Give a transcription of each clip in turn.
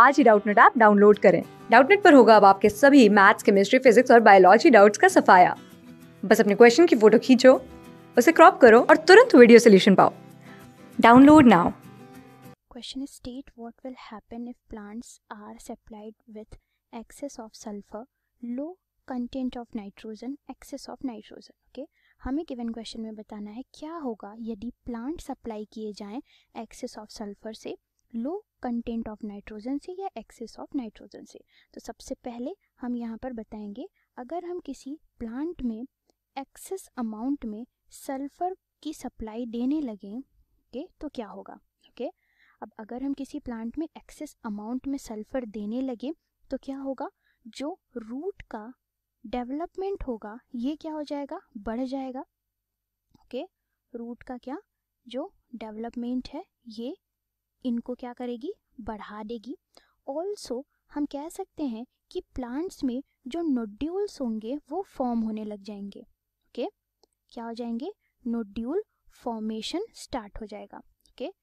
आज ही Doubtnut app download करें डाउटनेट पर होगा अब आपके सभी मैथ्स केमिस्ट्री फिजिक्स और बायोलॉजी डाउट्स का सफाया बस अपने क्वेश्चन की फोटो खींचो उसे क्रॉप करो और तुरंत वीडियो सोल्यूशन पाओ download now question is state what will happen if plants are supplied with excess of sulphur low content of nitrogen excess of nitrogen okay हमें गिवन क्वेश्चन में बताना है क्या होगा यदि प्लांट सप्लाई किए जाएं एक्सेस ऑफ सल्फर से लो कंटेंट ऑफ नाइट्रोजन से या एक्सेस ऑफ नाइट्रोजन से तो सबसे पहले हम यहाँ पर बताएंगे अगर हम किसी प्लांट में एक्सेस अमाउंट में सल्फर की सप्लाई देने लगें ओके तो क्या होगा ओके अब अगर हम किसी प्लांट में एक्सेस अमाउंट में सल्फर देने लगे तो क्या होगा जो रूट का डेवलपमेंट होगा ये क्या हो जाएगा बढ़ जाएगा ओके रूट का क्या जो डेवलपमेंट है ये इनको क्या करेगी बढ़ा देगी ऑल्सो हम कह सकते हैं कि प्लांट्स में जो नोड्यूल्स होंगे वो फॉर्म होने लग जाएंगे ओके okay? क्या हो जाएंगे नोड्यूल फॉर्मेशन स्टार्ट हो जाएगा ओके okay?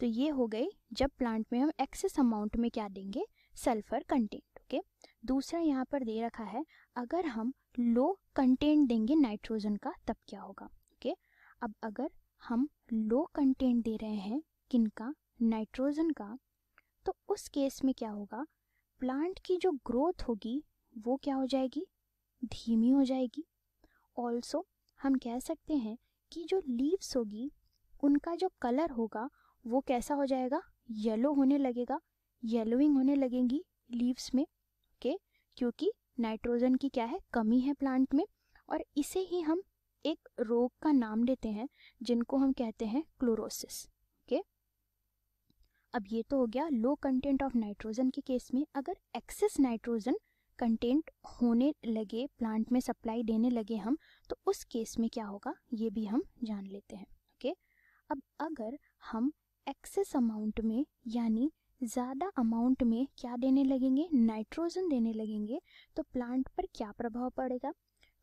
तो ये हो गई जब प्लांट में हम एक्सेस अमाउंट में क्या देंगे सल्फर कंटेंट ओके दूसरा यहाँ पर दे रखा है अगर हम लो कंटेंट देंगे नाइट्रोजन का तब क्या होगा ओके okay? अब अगर हम लो कंटेंट दे रहे हैं किनका नाइट्रोजन का तो उस केस में क्या होगा प्लांट की जो ग्रोथ होगी वो क्या हो जाएगी धीमी हो जाएगी ऑल्सो हम कह सकते हैं कि जो लीव्स होगी उनका जो कलर होगा वो कैसा हो जाएगा येलो होने लगेगा येलोइंग होने लगेंगी लीव्स में ओके okay? क्योंकि नाइट्रोजन की क्या है कमी है प्लांट में और इसे ही हम एक रोग का नाम देते हैं जिनको हम कहते हैं क्लोरोसिस अब ये तो हो गया लो कंटेंट ऑफ नाइट्रोजन के केस में अगर एक्सेस नाइट्रोजन कंटेंट होने लगे प्लांट में सप्लाई देने लगे हम तो उस केस में क्या होगा ये भी हम जान लेते हैं ओके अब अगर हम एक्सेस अमाउंट में यानी ज़्यादा अमाउंट में क्या देने लगेंगे नाइट्रोजन देने लगेंगे तो प्लांट पर क्या प्रभाव पड़ेगा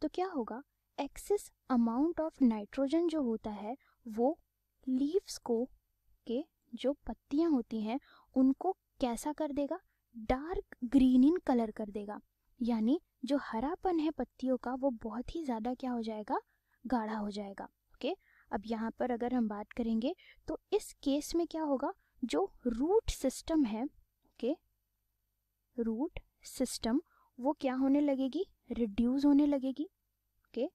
तो क्या होगा एक्सेस अमाउंट ऑफ नाइट्रोजन जो होता है वो लीव्स को के जो पत्तियाँ होती हैं उनको कैसा कर देगा डार्क ग्रीन इन कलर कर देगा यानी जो हरापन है पत्तियों का वो बहुत ही ज़्यादा क्या हो जाएगा गाढ़ा हो जाएगा ओके अब यहाँ पर अगर हम बात करेंगे तो इस केस में क्या होगा जो रूट सिस्टम है ओके रूट सिस्टम वो क्या होने लगेगी रिड्यूस होने लगेगी ओके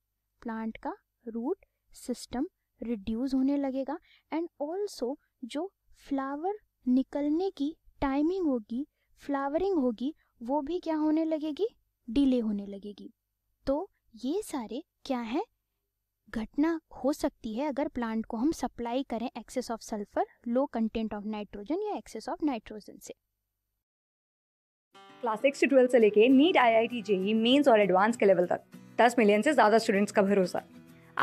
प्लांट का रूट सिस्टम रिड्यूस होने लगेगा एंड ऑल्सो जो फ्लावर निकलने की टाइमिंग होगी फ्लावरिंग होगी वो भी क्या होने लगेगी डिले होने लगेगी तो ये सारे क्या हैं घटना हो सकती है अगर प्लांट को हम सप्लाई करें excess of sulphur low content of nitrogen या एक्सेस ऑफ नाइट्रोजन से क्लास सिक्स से ट्वेल्थ से लेके NEET I I T JEE mains और एडवांस के लेवल तक दस मिलियन से ज़्यादा स्टूडेंट्स का भरोसा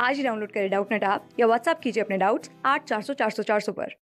आज ही डाउनलोड करें डाउट नेट आप या व्हाट्सअप कीजिए अपने डाउट्स आठ चार सौ चार सौ चार सौ पर